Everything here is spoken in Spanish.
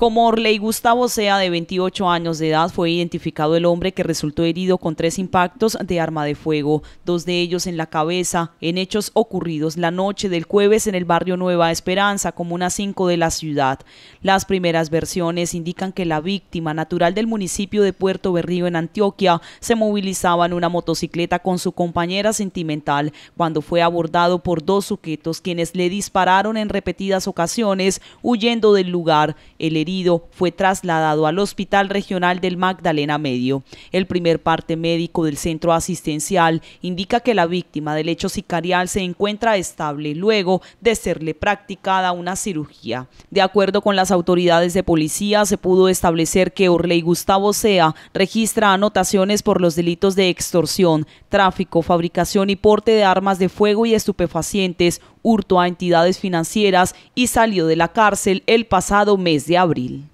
Como Orley Gustavo Sea, de 28 años de edad, fue identificado el hombre que resultó herido con tres impactos de arma de fuego, dos de ellos en la cabeza, en hechos ocurridos la noche del jueves en el barrio Nueva Esperanza, comuna 5 de la ciudad. Las primeras versiones indican que la víctima, natural del municipio de Puerto Berrío en Antioquia, se movilizaba en una motocicleta con su compañera sentimental cuando fue abordado por dos sujetos quienes le dispararon en repetidas ocasiones huyendo del lugar. El fue trasladado al Hospital Regional del Magdalena Medio. El primer parte médico del centro asistencial indica que la víctima del hecho sicarial se encuentra estable luego de serle practicada una cirugía. De acuerdo con las autoridades de policía, se pudo establecer que Orley Gustavo Sea registra anotaciones por los delitos de extorsión, tráfico, fabricación y porte de armas de fuego y estupefacientes, hurto a entidades financieras y salió de la cárcel el pasado mes de abril.